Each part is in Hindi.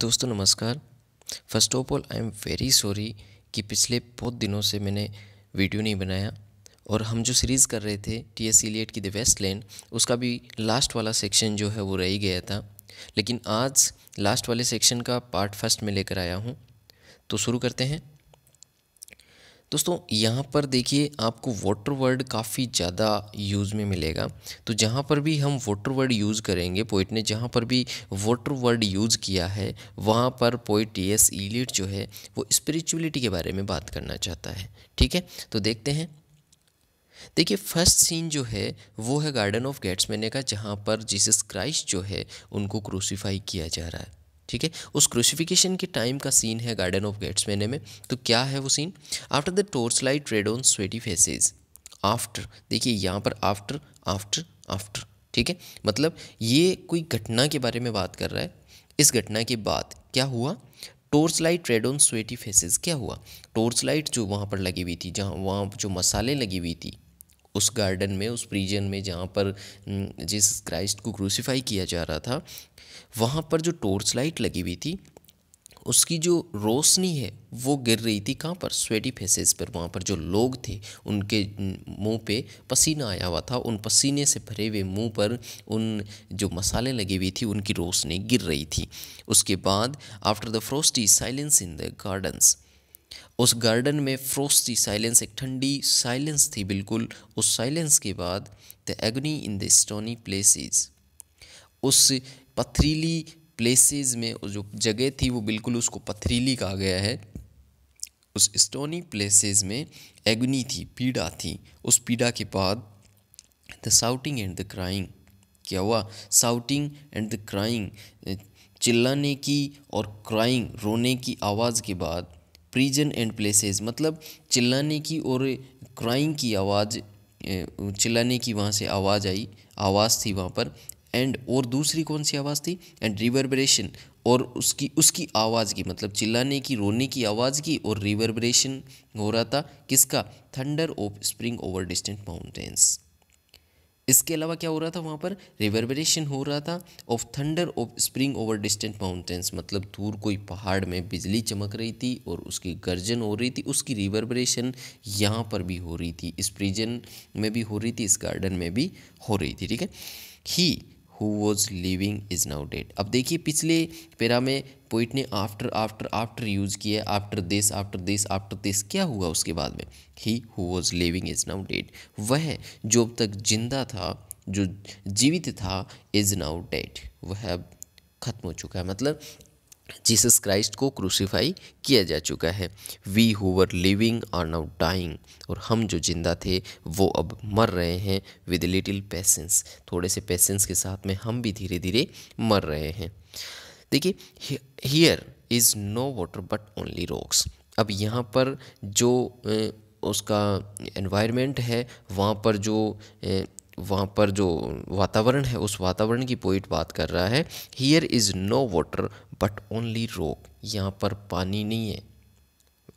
दोस्तों नमस्कार first of all I am very sorry कि पिछले बहुत दिनों से मैंने वीडियो नहीं बनाया और हम जो सीरीज़ कर रहे थे टी एस इलियट की द वेस्ट लेन उसका भी लास्ट वाला सेक्शन जो है वो रह गया था लेकिन आज लास्ट वाले सेक्शन का पार्ट फर्स्ट में लेकर आया हूँ तो शुरू करते हैं दोस्तों यहाँ पर देखिए आपको वाटर वर्ड काफ़ी ज़्यादा यूज़ में मिलेगा तो जहाँ पर भी हम वाटर वर्ड यूज़ करेंगे पोइट ने जहाँ पर भी वाटर वर्ड यूज़ किया है वहाँ पर पोइट एस ईलिट जो है वो स्पिरिचुअलिटी के बारे में बात करना चाहता है ठीक है तो देखते हैं देखिए फर्स्ट सीन जो है वो है गार्डन ऑफ गेट्स मैंने का जहाँ पर जीसस क्राइस्ट जो है उनको क्रूसीफाई किया जा रहा है ठीक है उस क्रूसिफिकेशन के टाइम का सीन है गार्डन ऑफ गेट्स मैने में तो क्या है वो scene after the torch light red on sweaty faces after देखिए यहाँ पर आफ्टर आफ्टर आफ्टर ठीक है मतलब ये कोई घटना के बारे में बात कर रहा है इस घटना के बाद क्या हुआ torch light red on sweaty faces क्या हुआ टोर्च लाइट जो वहाँ पर लगी हुई थी जहाँ वहाँ जो मसाले लगी हुई थी उस गार्डन में उस प्रीजन में जहाँ पर जिस क्राइस्ट को क्रूसीफाई किया जा रहा था वहाँ पर जो टॉर्च लाइट लगी हुई थी उसकी जो रोशनी है वो गिर रही थी कहाँ पर स्वेटी फेसेस पर वहाँ पर जो लोग थे उनके मुंह पे पसीना आया हुआ था उन पसीने से भरे हुए मुंह पर उन जो मसाले लगी हुई थी उनकी रोशनी गिर रही थी उसके बाद after the frosty silence in the gardens उस गार्डन में फ्रोस्टी साइलेंस एक ठंडी साइलेंस थी बिल्कुल उस साइलेंस के बाद the agony in the stony places उस पथरीली प्लेसेस में जो जगह थी वो बिल्कुल उसको पथरीली कहा गया है उस स्टोनी प्लेसेस में एग्नी थी पीड़ा थी उस पीड़ा के बाद the shouting and the crying क्या हुआ साउटिंग एंड द क्राइंग चिल्लाने की और क्राइंग रोने की आवाज़ के बाद प्रीजन एंड प्लेसेस मतलब चिल्लाने की और क्राइंग की आवाज़ चिल्लाने की वहाँ से आवाज़ आई आवाज़ थी वहाँ पर एंड और दूसरी कौन सी आवाज़ थी एंड रिवर्बरेशन और उसकी उसकी आवाज़ की मतलब चिल्लाने की रोने की आवाज़ की और रिवर्बरेशन हो रहा था किसका thunder of spring over distant mountains इसके अलावा क्या हो रहा था वहाँ पर रिवर्बरेशन हो रहा था of thunder of spring over distant mountains मतलब दूर कोई पहाड़ में बिजली चमक रही थी और उसकी गर्जन हो रही थी उसकी रिवर्बरेशन यहाँ पर भी हो रही थी इस प्रिजन में भी हो रही थी इस गार्डन में भी हो रही थी ठीक है he who was living is now dead अब देखिए पिछले पेरा में पोइट ने आफ्टर आफ्टर आफ्टर यूज़ किया after this after this after this क्या हुआ उसके बाद में he who was living is now dead वह जो अब तक जिंदा था जो जीवित था इज़ नाउ डेड वह अब खत्म हो चुका है मतलब जीसस क्राइस्ट को क्रूसीफाई किया जा चुका है we who were living are now dying और हम जो जिंदा थे वो अब मर रहे हैं विद लिटिल पेशेंस थोड़े से पेशेंस के साथ में हम भी धीरे धीरे मर रहे हैं देखिए here is no water but only rocks अब यहाँ पर जो उसका एनवायरनमेंट है वहाँ पर जो वहाँ पर जो वातावरण है उस वातावरण की पोइट बात कर रहा है here is no water but only rock यहाँ पर पानी नहीं है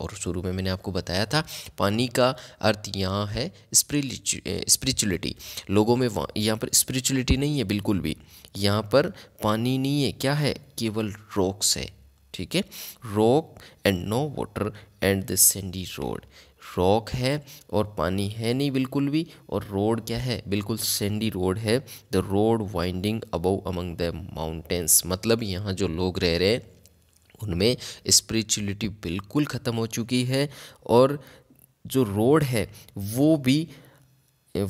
और शुरू में मैंने आपको बताया था पानी का अर्थ यहाँ है स्पिरिचुअलिटी लोगों में वहाँ यहाँ पर स्पिरिचुअलिटी नहीं है बिल्कुल भी यहाँ पर पानी नहीं है क्या है केवल रॉक्स है ठीक है rock and no water and the sandy road rock है और पानी है नहीं बिल्कुल भी और रोड क्या है बिल्कुल सेंडी रोड है the road winding above among the mountains मतलब यहाँ जो लोग रह रहे हैं उनमें स्पिरिचुअलिटी बिल्कुल ख़त्म हो चुकी है और जो रोड है वो भी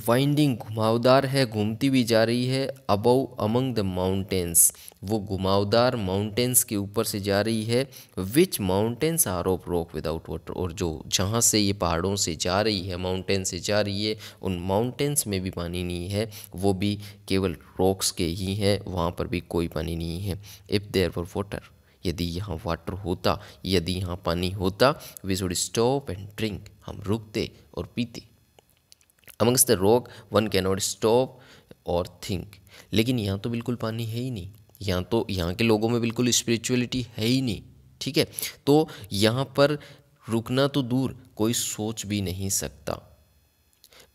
वाइंडिंग घुमावदार है घूमती भी जा रही है अबव अमंग द माउंटेंस वो घुमावदार माउंटेंस के ऊपर से जा रही है which mountains are of rock without water और जो जहाँ से ये पहाड़ों से जा रही है माउंटेन से जा रही है उन माउंटेंस में भी पानी नहीं है वो भी केवल रॉक्स के ही हैं वहाँ पर भी कोई पानी नहीं है इफ़ देयर वर वाटर यदि यहाँ वाटर होता यदि यहाँ पानी होता we should stop and drink हम रुकते और पीते amongst the rock one cannot stop और थिंक लेकिन यहाँ तो बिल्कुल पानी है ही नहीं यहाँ तो यहाँ के लोगों में बिल्कुल स्पिरिचुअलिटी है ही नहीं ठीक है तो यहाँ पर रुकना तो दूर कोई सोच भी नहीं सकता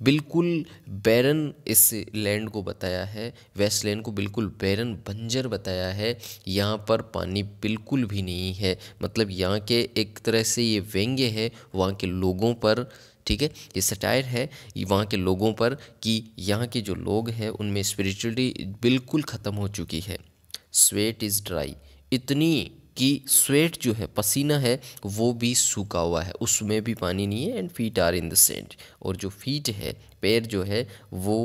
बिल्कुल बैरन इस लैंड को बताया है वेस्ट लैंड को बिल्कुल बैरन बंजर बताया है यहाँ पर पानी बिल्कुल भी नहीं है मतलब यहाँ के एक तरह से ये व्यंग्य है वहाँ के लोगों पर ठीक है ये सटायर है वहाँ के लोगों पर कि यहाँ के जो लोग हैं उनमें स्पिरिचुअलिटी बिल्कुल ख़त्म हो चुकी है स्वेट इज़ ड्राई इतनी कि स्वेट जो है पसीना है वो भी सूखा हुआ है उसमें भी पानी नहीं है and feet are in the sand और जो फीट है पैर जो है वो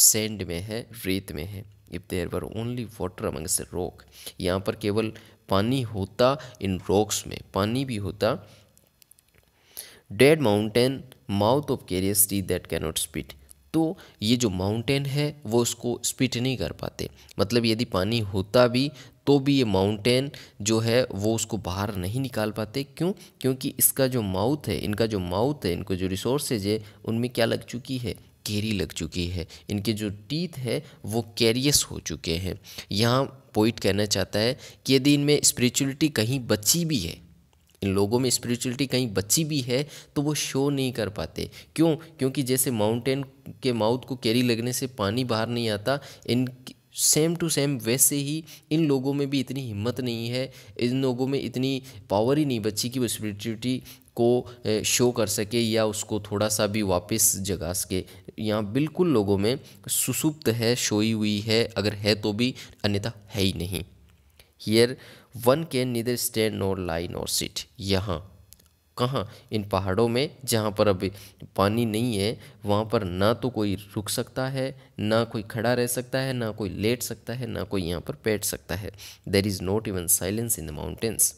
सेंड में है रेत में है if there were only water amongst rock यहाँ पर केवल पानी होता इन रॉक्स में पानी भी होता dead mountain mouth of teeth that cannot spit तो ये जो माउंटेन है वो उसको स्पीट नहीं कर पाते मतलब यदि पानी होता भी तो भी ये माउंटेन जो है वो उसको बाहर नहीं निकाल पाते क्यों क्योंकि इसका जो माउथ है इनका जो माउथ है इनको जो रिसोर्सेज है उनमें क्या लग चुकी है केरी लग चुकी है इनके जो टीथ है वो कैरियस हो चुके हैं यहाँ पोइट कहना चाहता है कि यदि इनमें स्पिरिचुअलिटी कहीं बची भी है लोगों में स्पिरिचुअलिटी कहीं बची भी है तो वो शो नहीं कर पाते क्यों क्योंकि जैसे माउंटेन के माउथ को कैरी लगने से पानी बाहर नहीं आता इन सेम टू सेम वैसे ही इन लोगों में भी इतनी हिम्मत नहीं है इन लोगों में इतनी पावर ही नहीं बची कि वो स्पिरिचुअलिटी को शो कर सके या उसको थोड़ा सा भी वापस जगा सके यहाँ बिल्कुल लोगों में सुसुप्त है शोई हुई है अगर है तो भी अन्यथा है ही नहीं here one can neither stand nor lie nor sit यहाँ कहाँ इन पहाड़ों में जहाँ पर अभी पानी नहीं है वहाँ पर ना तो कोई रुक सकता है ना कोई खड़ा रह सकता है ना कोई लेट सकता है ना कोई यहाँ पर बैठ सकता है there is not even silence in the mountains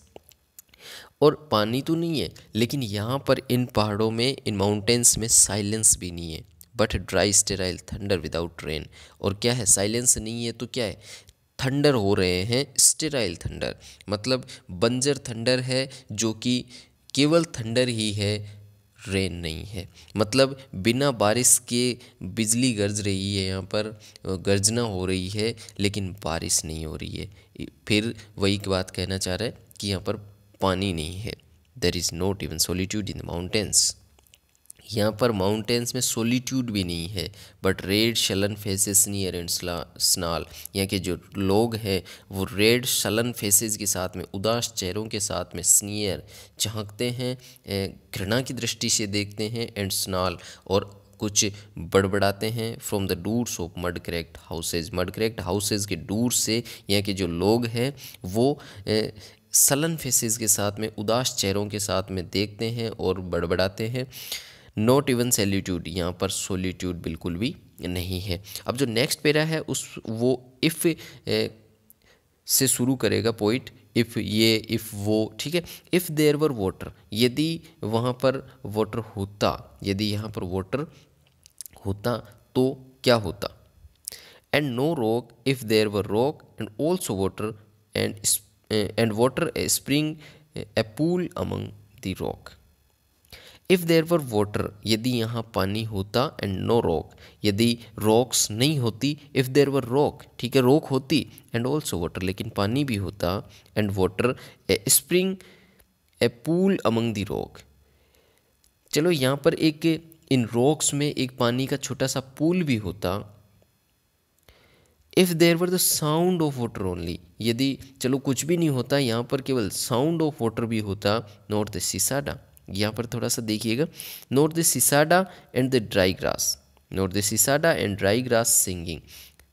और पानी तो नहीं है लेकिन यहाँ पर इन पहाड़ों में इन माउंटेंस में साइलेंस भी नहीं है but dry sterile thunder without rain और क्या है साइलेंस नहीं है तो क्या है थंडर हो रहे हैं स्टेराइल थंडर मतलब बंजर थंडर है जो कि केवल थंडर ही है रेन नहीं है मतलब बिना बारिश के बिजली गरज रही है यहाँ पर गर्जना हो रही है लेकिन बारिश नहीं हो रही है फिर वही की बात कहना चाह रहा है कि यहाँ पर पानी नहीं है there is not even solitude in the mountains यहाँ पर माउंटेन्स में सोलीट्यूड भी नहीं है but red sullen faces sneer and snarl यहाँ के जो लोग हैं वो रेड शलन फेसेस के साथ में उदास चेहरों के साथ में स्नियर झांकते हैं घृणा की दृष्टि से देखते हैं एंड स्नाल और कुछ बड़बड़ाते हैं from the doors of mud cracked houses mud cracked houses के डूर से यहाँ के जो लोग हैं वो ए, सलन फेसेस के साथ में उदास चेहरों के साथ में देखते हैं और बड़बड़ाते हैं नॉट इवन सेल्यूट्यूड यहाँ पर सोल्यूट्यूड बिल्कुल भी नहीं है अब जो नेक्स्ट पेरा है उस वो इफ़ से शुरू करेगा पोइट इफ़ ये इफ़ वो ठीक है इफ़ देर वर वाटर यदि वहाँ पर वाटर होता यदि यहाँ पर वाटर होता तो क्या होता and no rock if there were rock and also water and and water a spring a pool among the rock if there were water यदि यहाँ पानी होता एंड नो रॉक यदि रॉक्स नहीं होती इफ़ देर वर रॉक ठीक है रॉक होती एंड ऑल्सो वाटर लेकिन पानी भी होता and water a spring a pool among the rock चलो यहाँ पर एक इन रॉक्स में एक पानी का छोटा सा पूल भी होता if there were the sound of water only यदि चलो कुछ भी नहीं होता यहाँ पर केवल साउंड ऑफ वाटर भी होता नॉर्थ द सिसाडा यहाँ पर थोड़ा सा देखिएगा not the cicada and the dry grass not the cicada and dry grass singing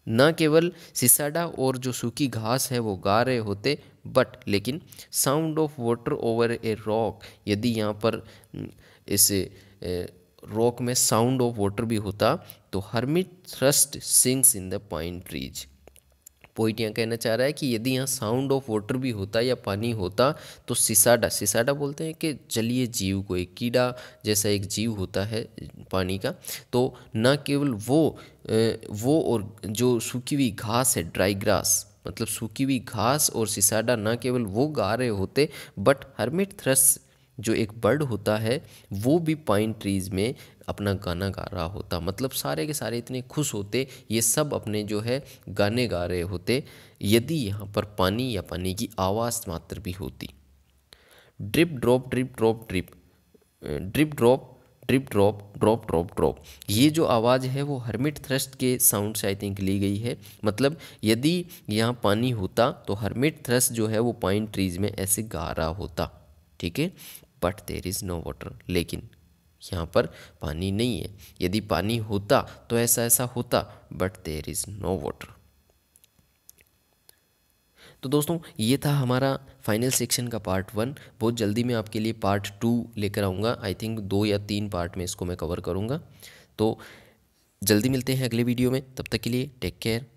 न केवल सिसाडा और जो सूखी घास है वो गा रहे होते बट लेकिन sound of water over a rock यदि यहाँ पर इस रॉक में साउंड ऑफ वाटर भी होता तो hermit thrush sings in the pine trees point यहाँ कहना चाह रहा है कि यदि यहाँ साउंड ऑफ वाटर भी होता या पानी होता तो सिसाडा सिसाडा बोलते हैं कि जलीय जीव को एक कीड़ा जैसा एक जीव होता है पानी का तो न केवल वो वो और जो सूखी हुई घास है ड्राई ग्रास मतलब सूखी हुई घास और सिसाडा ना केवल वो गा रहे होते बट हर्मिट थ्रस जो एक बर्ड होता है वो भी पाइन ट्रीज़ में अपना गाना गा रहा होता मतलब सारे के सारे इतने खुश होते ये सब अपने जो है गाने गा रहे होते यदि यहाँ पर पानी या पानी की आवाज़ मात्र भी होती drip drop drip drop drip drip drop drip drop drop drop drop ये जो आवाज़ है वो हर्मिट थ्रस्ट के साउंड से आई थिंक ली गई है मतलब यदि यहाँ पानी होता तो हर्मिट थ्रस्ट जो है वो पाइन ट्रीज में ऐसे गा रहा होता ठीक है but there is no water लेकिन यहाँ पर पानी नहीं है यदि पानी होता तो ऐसा ऐसा होता but there is no water तो दोस्तों ये था हमारा फाइनल सेक्शन का पार्ट वन बहुत जल्दी मैं आपके लिए पार्ट टू लेकर आऊँगा आई थिंक दो या तीन पार्ट में इसको मैं कवर करूँगा तो जल्दी मिलते हैं अगले वीडियो में तब तक के लिए टेक केयर